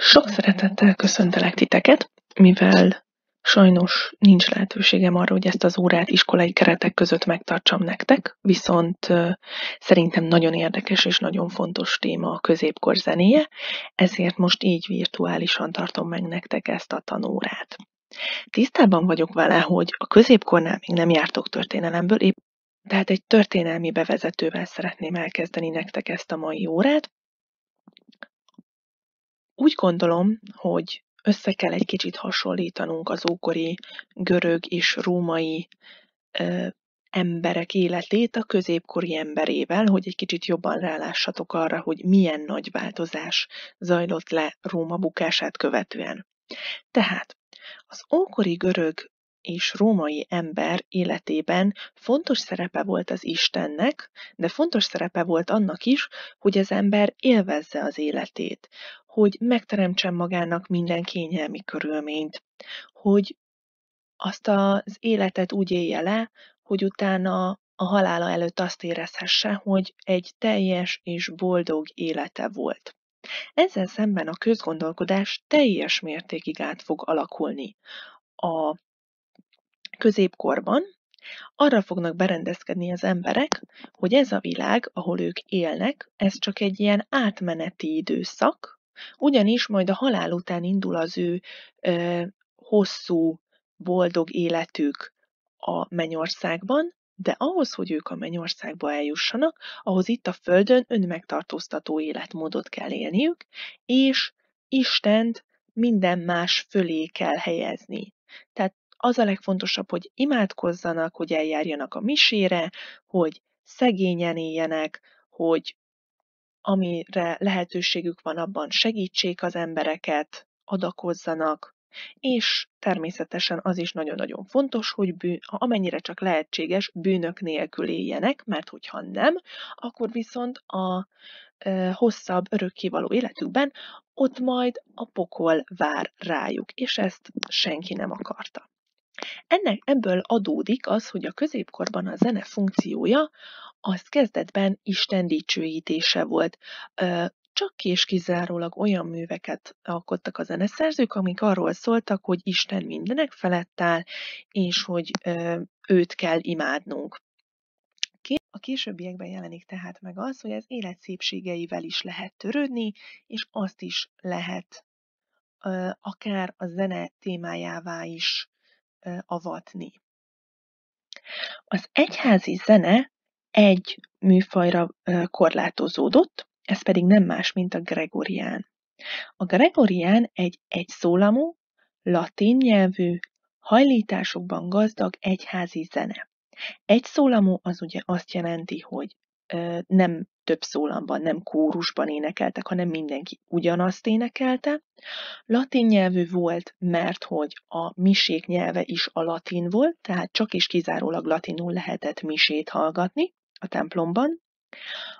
Sok szeretettel köszöntelek titeket, mivel sajnos nincs lehetőségem arra, hogy ezt az órát iskolai keretek között megtartsam nektek, viszont szerintem nagyon érdekes és nagyon fontos téma a középkor zenéje, ezért most így virtuálisan tartom meg nektek ezt a tanórát. Tisztában vagyok vele, hogy a középkornál még nem jártok történelemből, épp tehát egy történelmi bevezetővel szeretném elkezdeni nektek ezt a mai órát, úgy gondolom, hogy össze kell egy kicsit hasonlítanunk az ókori görög és római ö, emberek életét a középkori emberével, hogy egy kicsit jobban rálássatok arra, hogy milyen nagy változás zajlott le Róma bukását követően. Tehát az ókori görög és római ember életében fontos szerepe volt az Istennek, de fontos szerepe volt annak is, hogy az ember élvezze az életét, hogy megteremtsen magának minden kényelmi körülményt, hogy azt az életet úgy élje le, hogy utána a halála előtt azt érezhesse, hogy egy teljes és boldog élete volt. Ezzel szemben a közgondolkodás teljes mértékig át fog alakulni. A középkorban arra fognak berendezkedni az emberek, hogy ez a világ, ahol ők élnek, ez csak egy ilyen átmeneti időszak, ugyanis majd a halál után indul az ő ö, hosszú, boldog életük a mennyországban, de ahhoz, hogy ők a mennyországba eljussanak, ahhoz itt a Földön önmegtartóztató életmódot kell élniük, és Istent minden más fölé kell helyezni. Tehát az a legfontosabb, hogy imádkozzanak, hogy eljárjanak a misére, hogy szegényen éljenek, hogy amire lehetőségük van, abban segítsék az embereket, adakozzanak, és természetesen az is nagyon-nagyon fontos, hogy bűn, amennyire csak lehetséges, bűnök nélkül éljenek, mert hogyha nem, akkor viszont a e, hosszabb, örökkivaló életükben ott majd a pokol vár rájuk, és ezt senki nem akarta. Ennek ebből adódik az, hogy a középkorban a zene funkciója az kezdetben Isten dicsőítése volt. Csak és kizárólag olyan műveket alkottak a zeneszerzők, amik arról szóltak, hogy Isten mindenek felett áll, és hogy őt kell imádnunk. A későbbiekben jelenik tehát meg az, hogy az élet szépségeivel is lehet törődni, és azt is lehet akár a zene témájává is avatni. Az egyházi zene egy műfajra korlátozódott, ez pedig nem más, mint a gregorián. A gregorián egy egyszólamú, latin nyelvű, hajlításokban gazdag egyházi zene. Egyszólamú az ugye azt jelenti, hogy nem több szólamban, nem kórusban énekeltek, hanem mindenki ugyanazt énekelte. Latin nyelvű volt, mert hogy a misék nyelve is a latin volt, tehát csak is kizárólag latinul lehetett misét hallgatni a templomban.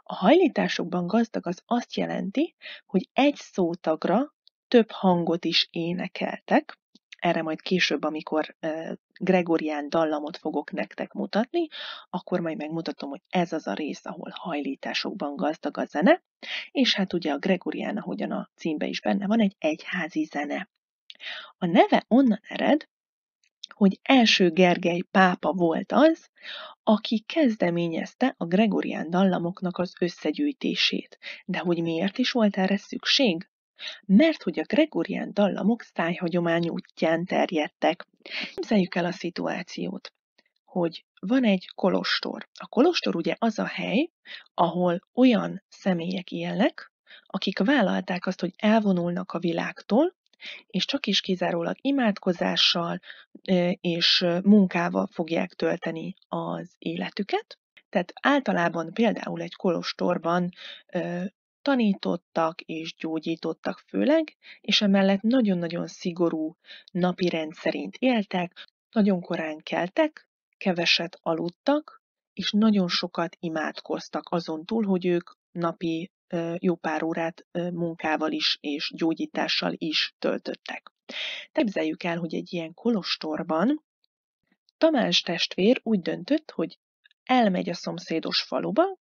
A hajlításokban gazdag az azt jelenti, hogy egy szótagra több hangot is énekeltek, erre majd később, amikor Gregorián dallamot fogok nektek mutatni, akkor majd megmutatom, hogy ez az a rész, ahol hajlításokban gazdag a zene, és hát ugye a Gregorián, ahogyan a címbe is benne van, egy egyházi zene. A neve onnan ered, hogy első Gergely pápa volt az, aki kezdeményezte a Gregorián dallamoknak az összegyűjtését. De hogy miért is volt erre szükség? mert hogy a gregorián dallamok szájhagyomány útján terjedtek. Képzeljük el a szituációt, hogy van egy kolostor. A kolostor ugye az a hely, ahol olyan személyek élnek, akik vállalták azt, hogy elvonulnak a világtól, és csak is kizárólag imádkozással és munkával fogják tölteni az életüket. Tehát általában például egy kolostorban tanítottak és gyógyítottak főleg, és emellett nagyon-nagyon szigorú napi rendszerint éltek, nagyon korán keltek, keveset aludtak, és nagyon sokat imádkoztak azon túl, hogy ők napi jó pár órát munkával is és gyógyítással is töltöttek. Képzeljük el, hogy egy ilyen kolostorban Tamás testvér úgy döntött, hogy elmegy a szomszédos faluba,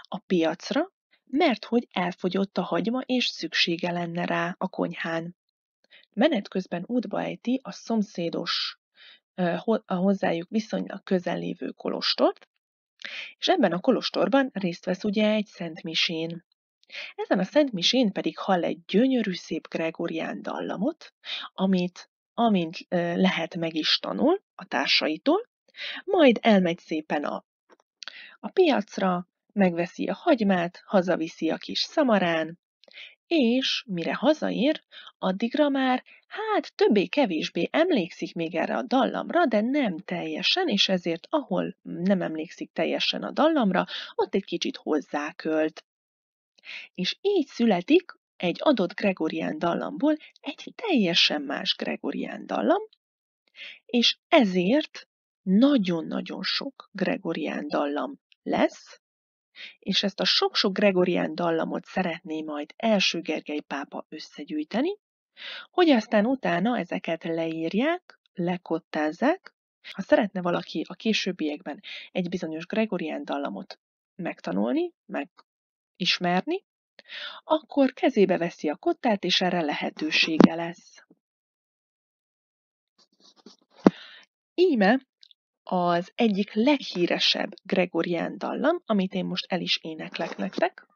a piacra, mert hogy elfogyott a hagyma és szüksége lenne rá a konyhán. Menet közben útba ejti a szomszédos, a hozzájuk viszonylag közel lévő kolostort, és ebben a kolostorban részt vesz ugye egy szentmisén. Ezen a szentmisén pedig hall egy gyönyörű szép Gregorián dallamot, amit amint lehet meg is tanul a társaitól, majd elmegy szépen a, a piacra, megveszi a hagymát, hazaviszi a kis szamarán, és mire hazaér, addigra már hát többé-kevésbé emlékszik még erre a dallamra, de nem teljesen, és ezért ahol nem emlékszik teljesen a dallamra, ott egy kicsit hozzákölt. És így születik egy adott Gregorián dallamból egy teljesen más Gregorián dallam, és ezért nagyon-nagyon sok Gregorián dallam lesz, és ezt a sok-sok Gregorián dallamot szeretné majd első Gergely pápa összegyűjteni, hogy aztán utána ezeket leírják, lekottázzák, ha szeretne valaki a későbbiekben egy bizonyos Gregorián dallamot megtanulni, megismerni, akkor kezébe veszi a kottát, és erre lehetősége lesz. Íme az egyik leghíresebb Gregorián dallam, amit én most el is éneklek nektek.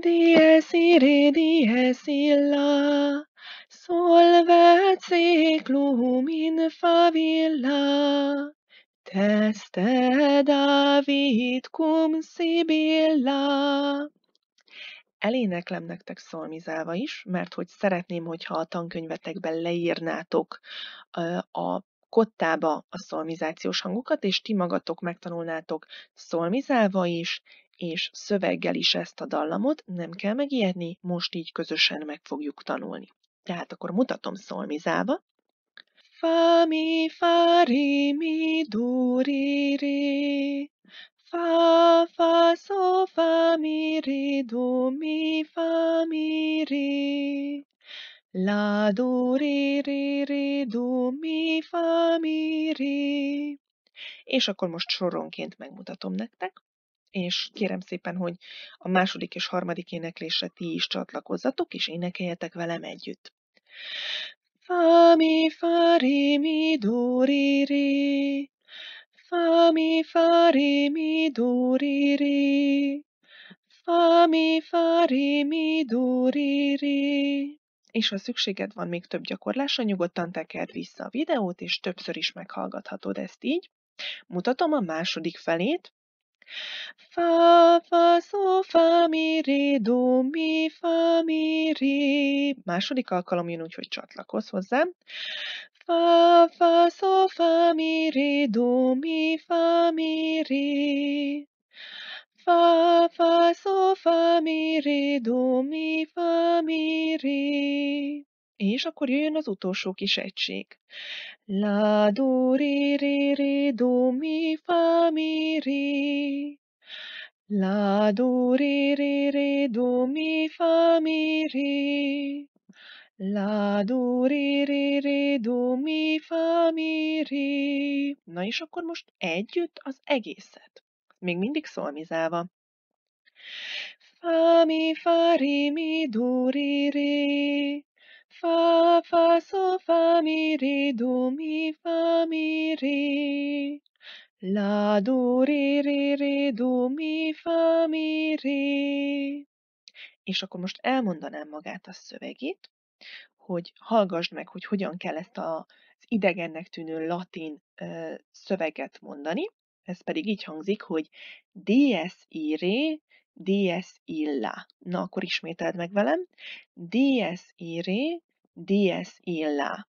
Dies irae, dies illa, solvet seclum in favilla, teste David cum sibilla eléneklem nektek szalmizálva is, mert hogy szeretném, hogyha a tankönyvetekben leírnátok a kottába a szolmizációs hangokat, és ti magatok megtanulnátok szolmizálva is, és szöveggel is ezt a dallamot, nem kell megijedni, most így közösen meg fogjuk tanulni. Tehát akkor mutatom szolmizálva. Fa mi fa ri mi du ri ri Fa, fa, so, fa, mi, re, do, mi, fa, mi, re. La, do, re, re, re, do, mi, fa, mi, re. És akkor most soronként megmutatom nektek és kérem szépen, hogy a második és harmadik éneklésre ti is csatlakozzatok, és énekeljetek velem együtt. Fa, mi, fa, ri mi, do, ri ri fa mi fa re mi do re re, fa mi fa re mi do re re. És ha szükséged van még több gyakorlásra, nyugodtan tekerd vissza a videót, és többször is meghallgathatod ezt így. Mutatom a második felét. Fa, fa, szó, fa, mi, ré, do, mi, fa, mi, ré. Második alkalom jön úgy, hogy csatlakozz hozzám fa, fa, so fa, mi, re, do, mi, fa, mi, re. Fa, fa, so fa, mi, re, do, mi, fa, mi, re. És akkor jön az utolsó kis egység. La, do, re, re, re, do, mi, fa, mi, re. La, do, re, re, re, do, mi, fa, mi, re. La, do, ri ri ri do, mi, fa, mi, ri. Na és akkor most együtt az egészet. Még mindig szolmizálva. Fa, mi, fa, ri mi, do, ri ri. Fa, fa, so, fa, mi, ri do, mi, fa, mi, ri. La, do, ri ri ri do, mi, fa, mi, ri. És akkor most elmondanám magát a szövegét hogy hallgassd meg, hogy hogyan kell ezt a, az idegennek tűnő latin szöveget mondani. Ez pedig így hangzik, hogy dies iré, dies illa. Na, akkor ismételd meg velem. Dies iré, dies illa.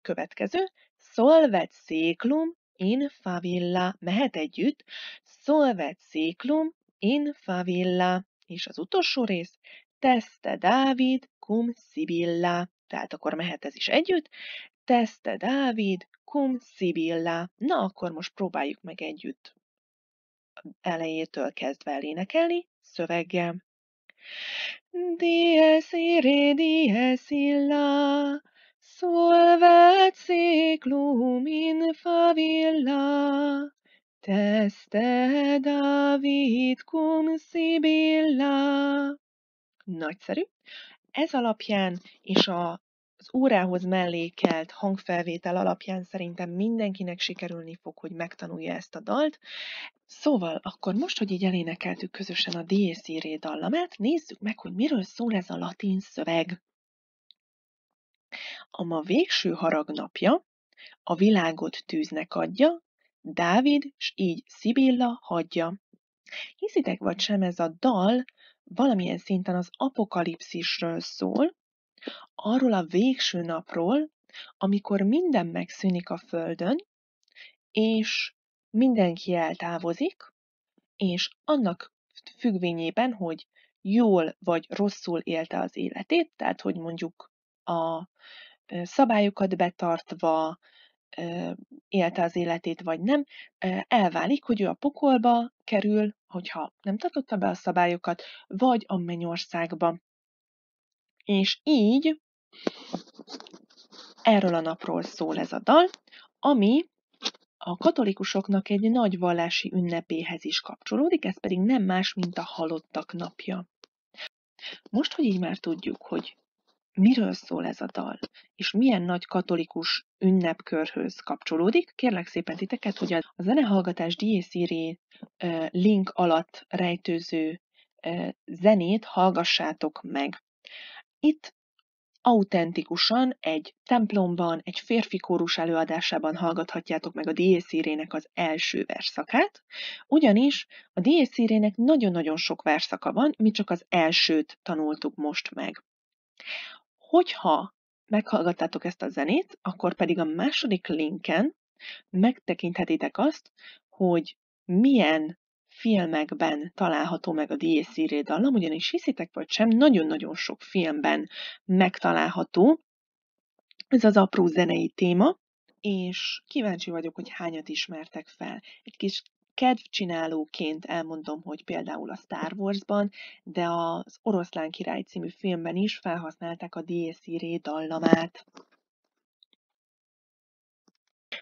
Következő. Solvet széklum in favilla. Mehet együtt. Solvet széklum in favilla. És az utolsó rész. Teste Dávid cum Sibilla, tehát akkor mehet ez is együtt, teste Dávid, cum Sibilla. Na, akkor most próbáljuk meg együtt elejétől kezdve elénekelni szöveggel. Dies ire, dies illa, solvet seclum in favilla, teste David cum Sibilla. Nagyszerű. Ez alapján és a az órához mellékelt hangfelvétel alapján szerintem mindenkinek sikerülni fog, hogy megtanulja ezt a dalt. Szóval akkor most, hogy így elénekeltük közösen a D.S. Iré dallamát, nézzük meg, hogy miről szól ez a latin szöveg. A ma végső harag napja, a világot tűznek adja, Dávid s így Szibilla hagyja. Hiszitek vagy sem, ez a dal valamilyen szinten az apokalipszisről szól, arról a végső napról, amikor minden megszűnik a Földön, és mindenki eltávozik, és annak függvényében, hogy jól vagy rosszul élte az életét, tehát hogy mondjuk a szabályokat betartva, élte az életét, vagy nem, elválik, hogy ő a pokolba kerül, hogyha nem tartotta be a szabályokat, vagy a mennyországba. És így erről a napról szól ez a dal, ami a katolikusoknak egy nagy vallási ünnepéhez is kapcsolódik, ez pedig nem más, mint a halottak napja. Most, hogy így már tudjuk, hogy miről szól ez a dal, és milyen nagy katolikus ünnepkörhöz kapcsolódik, kérlek szépen titeket, hogy a zenehallgatás diészíré link alatt rejtőző zenét hallgassátok meg. Itt autentikusan egy templomban, egy férfi kórus előadásában hallgathatjátok meg a diészírének az első verszakát, ugyanis a diészírének nagyon-nagyon sok verszaka van, mi csak az elsőt tanultuk most meg. Hogyha meghallgattátok ezt a zenét, akkor pedig a második linken megtekinthetitek azt, hogy milyen filmekben található meg a D.S. Ray dallam, ugyanis hiszitek vagy sem, nagyon-nagyon sok filmben megtalálható ez az apró zenei téma, és kíváncsi vagyok, hogy hányat ismertek fel. Egy kis kedvcsinálóként elmondom, hogy például a Star Wars-ban, de az Oroszlán Király című filmben is felhasználták a D.S. Ré dallamát.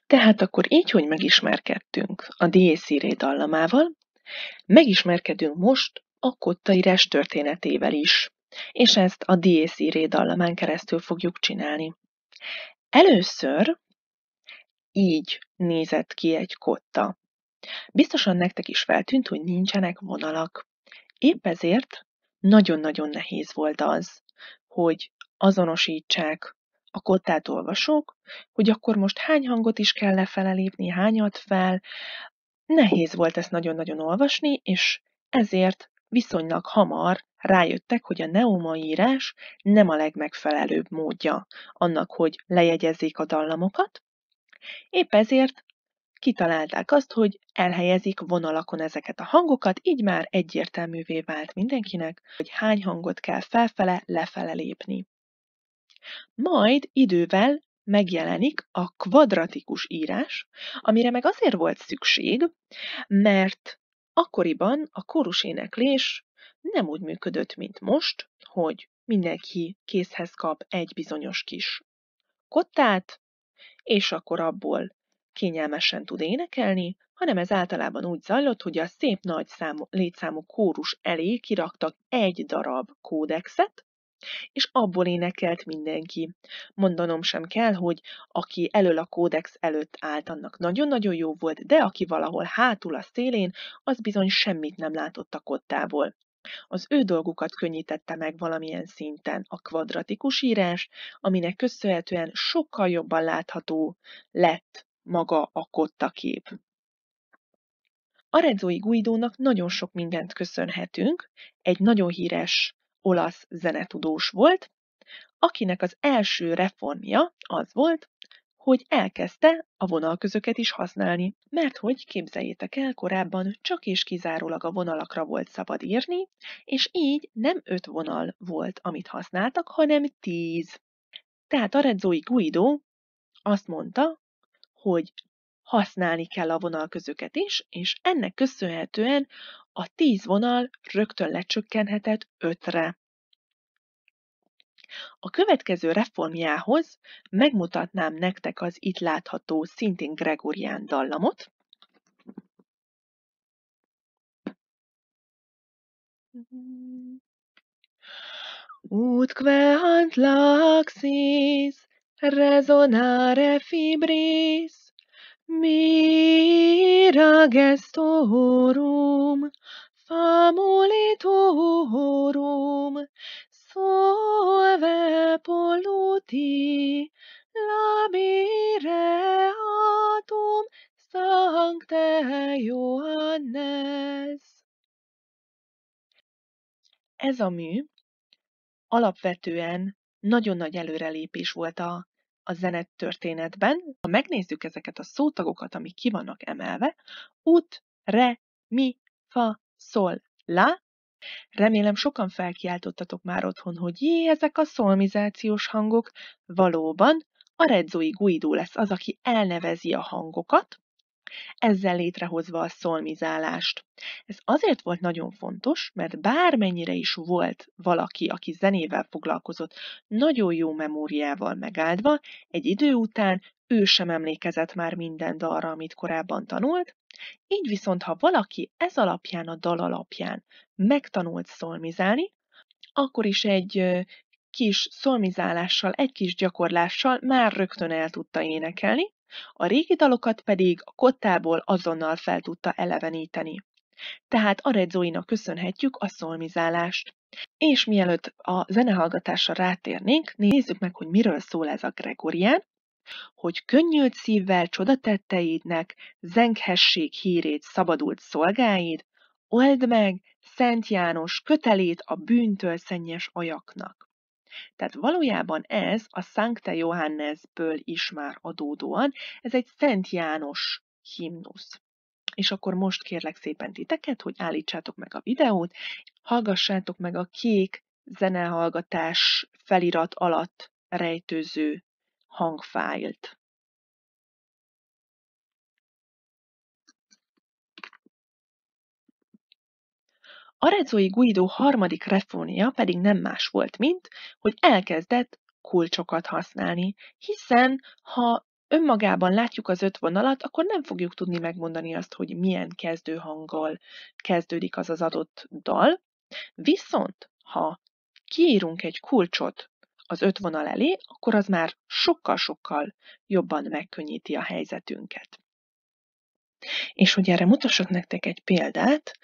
Tehát akkor így, hogy megismerkedtünk a D.S. Ré dallamával, megismerkedünk most a kottaírás történetével is, és ezt a D.S. Ré dallamán keresztül fogjuk csinálni. Először így nézett ki egy kotta. Biztosan nektek is feltűnt, hogy nincsenek vonalak. Épp ezért nagyon-nagyon nehéz volt az, hogy azonosítsák a kottát olvasók, hogy akkor most hány hangot is kell lefele lépni, hányat fel. Nehéz volt ezt nagyon-nagyon olvasni, és ezért viszonylag hamar rájöttek, hogy a neumaírás nem a legmegfelelőbb módja annak, hogy lejegyezzék a dallamokat. Épp ezért kitalálták azt, hogy elhelyezik vonalakon ezeket a hangokat, így már egyértelművé vált mindenkinek, hogy hány hangot kell felfele, lefele lépni. Majd idővel megjelenik a kvadratikus írás, amire meg azért volt szükség, mert akkoriban a koruséneklés nem úgy működött, mint most, hogy mindenki készhez kap egy bizonyos kis kottát, és akkor abból kényelmesen tud énekelni, hanem ez általában úgy zajlott, hogy a szép nagy számú, létszámú kórus elé kiraktak egy darab kódexet, és abból énekelt mindenki. Mondanom sem kell, hogy aki elől a kódex előtt állt, annak nagyon-nagyon jó volt, de aki valahol hátul a szélén, az bizony semmit nem látott a kottából. Az ő dolgukat könnyítette meg valamilyen szinten a kvadratikus írás, aminek köszönhetően sokkal jobban látható lett maga a kotta kép. Arezoi Guidónak nagyon sok mindent köszönhetünk, egy nagyon híres olasz zenetudós volt, akinek az első reformja az volt, hogy elkezdte a vonalközöket is használni, mert hogy képzeljétek el, korábban csak és kizárólag a vonalakra volt szabad írni, és így nem öt vonal volt, amit használtak, hanem tíz. Tehát Arezzo Guido azt mondta, hogy használni kell a vonalközöket is, és ennek köszönhetően a 10 vonal rögtön lecsökkenhetett 5-re. A következő reformjához megmutatnám nektek az itt látható szintén Gregorián dallamot. Utque hant laxis, Resonare fibris, mira gestorum, famulitorum, solve polluti, labire atum sancte Ioannes. Ez a mű alapvetően nagyon nagy előrelépés volt a a történetben, ha megnézzük ezeket a szótagokat, amik ki vannak emelve, út, re, mi, fa, szol, la, Remélem sokan felkiáltottatok már otthon, hogy jé, ezek a szolmizációs hangok. Valóban, a redzói guidó lesz az, aki elnevezi a hangokat, ezzel létrehozva a szolmizálást. Ez azért volt nagyon fontos, mert bármennyire is volt valaki, aki zenével foglalkozott, nagyon jó memóriával megáldva, egy idő után ő sem emlékezett már minden dalra, amit korábban tanult, így viszont, ha valaki ez alapján, a dal alapján megtanult szolmizálni, akkor is egy kis szolmizálással, egy kis gyakorlással már rögtön el tudta énekelni, a régi dalokat pedig a kottából azonnal fel tudta eleveníteni. Tehát Aredzzoinak köszönhetjük a szolmizálást. És mielőtt a zenehallgatásra rátérnénk, nézzük meg, hogy miről szól ez a Gregorián, hogy könnyűt szívvel csodatetteidnek zenghessék hírét szabadult szolgáid, old meg Szent János kötelét a bűntől szennyes ajaknak. Tehát valójában ez a Sancte Johannesből is már adódóan, ez egy Szent János himnusz. És akkor most kérlek szépen titeket, hogy állítsátok meg a videót, hallgassátok meg a kék zenehallgatás felirat alatt rejtőző hangfájlt. Arezoi Guido harmadik reformja pedig nem más volt, mint, hogy elkezdett kulcsokat használni, hiszen ha önmagában látjuk az öt vonalat, akkor nem fogjuk tudni megmondani azt, hogy milyen kezdőhanggal kezdődik az az adott dal, viszont ha kiírunk egy kulcsot az öt vonal elé, akkor az már sokkal-sokkal jobban megkönnyíti a helyzetünket. És hogy erre mutassak nektek egy példát,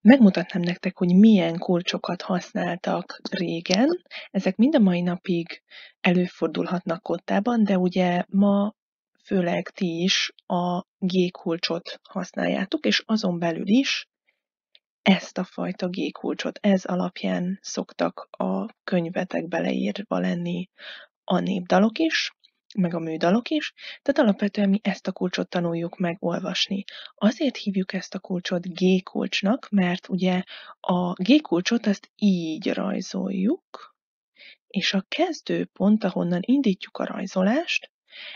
Megmutatnám nektek, hogy milyen kulcsokat használtak régen. Ezek mind a mai napig előfordulhatnak kottában, de ugye ma főleg ti is a G kulcsot használjátok, és azon belül is ezt a fajta G kulcsot, ez alapján szoktak a könyvetek beleírva lenni a népdalok is, meg a műdalok is, tehát alapvetően mi ezt a kulcsot tanuljuk meg olvasni. Azért hívjuk ezt a kulcsot G-kulcsnak, mert ugye a G-kulcsot azt így rajzoljuk, és a kezdőpont, ahonnan indítjuk a rajzolást,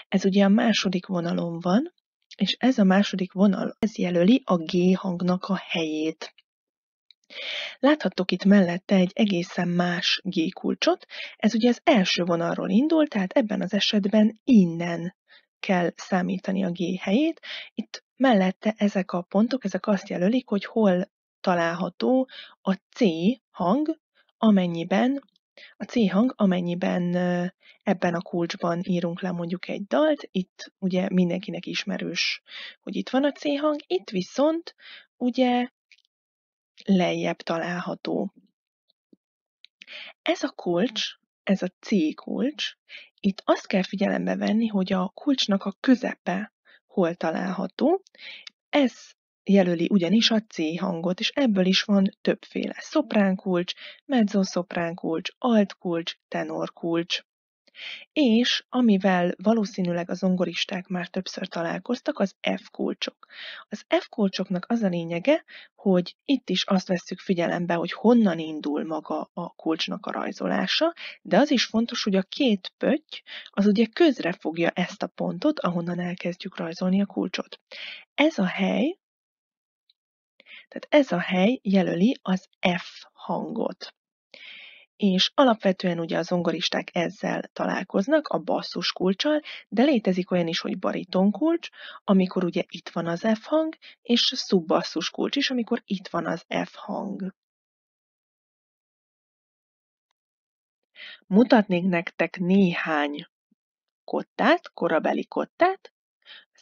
ez ugye a második vonalon van, és ez a második vonal, ez jelöli a G hangnak a helyét. Láthattok itt mellette egy egészen más G kulcsot, ez ugye az első vonalról indul, tehát ebben az esetben innen kell számítani a G helyét. Itt mellette ezek a pontok, ezek azt jelölik, hogy hol található a C hang, amennyiben a C hang, amennyiben ebben a kulcsban írunk le mondjuk egy dalt, itt ugye mindenkinek ismerős, hogy itt van a C hang, itt viszont ugye lejjebb található. Ez a hm. kulcs, ez a C kulcs, itt azt kell figyelembe venni, hogy a kulcsnak a közepe hol található, ez jelöli ugyanis a C hangot, és ebből is van többféle alt kulcs, altkulcs, tenorkulcs. És, amivel valószínűleg a zongoristák már többször találkoztak, az F-kulcsok. Az F-kulcsoknak az a lényege, hogy itt is azt vesszük figyelembe, hogy honnan indul maga a kulcsnak a rajzolása, de az is fontos, hogy a két pötty az ugye közre fogja ezt a pontot, ahonnan elkezdjük rajzolni a kulcsot. Ez a hely, tehát ez a hely jelöli az F hangot és alapvetően ugye a zongoristák ezzel találkoznak, a basszus kulcsal, de létezik olyan is, hogy bariton kulcs, amikor ugye itt van az F hang, és szubbasszus kulcs is, amikor itt van az F hang. Mutatnék nektek néhány kottát, korabeli kottát,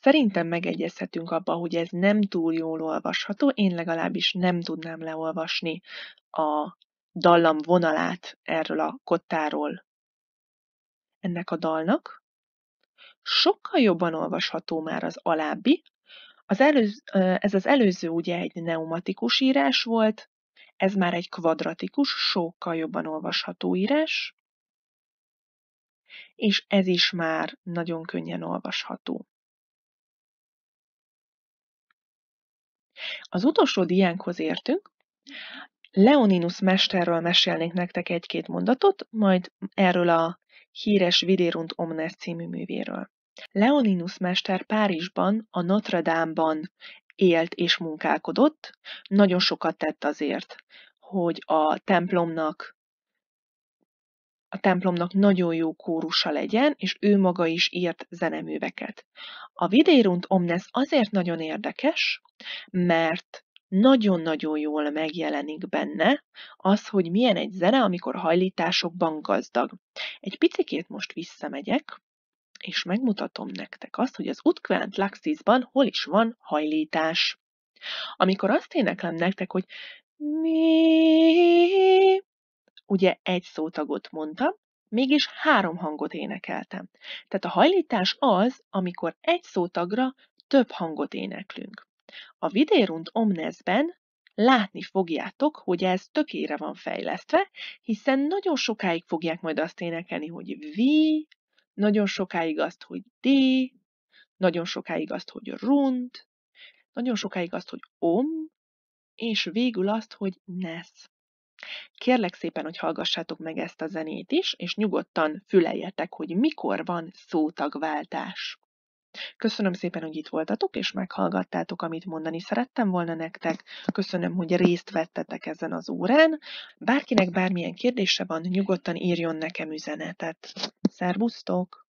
Szerintem megegyezhetünk abba, hogy ez nem túl jól olvasható, én legalábbis nem tudnám leolvasni a dallam vonalát erről a kottáról ennek a dalnak, sokkal jobban olvasható már az alábbi. Az előz, ez az előző ugye egy neumatikus írás volt, ez már egy kvadratikus, sokkal jobban olvasható írás, és ez is már nagyon könnyen olvasható. Az utolsó diánkhoz értünk, Leoninus mesterről mesélnék nektek egy-két mondatot, majd erről a híres Vidérunt Omnes című művéről. Leoninus mester Párizsban, a Notre Dame-ban élt és munkálkodott, nagyon sokat tett azért, hogy a templomnak a templomnak nagyon jó kórusa legyen, és ő maga is írt zeneműveket. A Vidérunt Omnes azért nagyon érdekes, mert nagyon-nagyon jól megjelenik benne az, hogy milyen egy zene, amikor hajlításokban gazdag. Egy picikét most visszamegyek, és megmutatom nektek azt, hogy az Utkvent Laxisban hol is van hajlítás. Amikor azt éneklem nektek, hogy mi, ugye egy szótagot mondtam, mégis három hangot énekeltem. Tehát a hajlítás az, amikor egy szótagra több hangot éneklünk. A Viderunt Omnesben látni fogjátok, hogy ez tökére van fejlesztve, hiszen nagyon sokáig fogják majd azt énekelni, hogy V, nagyon sokáig azt, hogy D, nagyon sokáig azt, hogy Rund, nagyon sokáig azt, hogy Om, és végül azt, hogy Nesz. Kérlek szépen, hogy hallgassátok meg ezt a zenét is, és nyugodtan füleljetek, hogy mikor van szótagváltás. Köszönöm szépen, hogy itt voltatok, és meghallgattátok, amit mondani szerettem volna nektek. Köszönöm, hogy részt vettetek ezen az órán. Bárkinek bármilyen kérdése van, nyugodtan írjon nekem üzenetet. Szervusztok!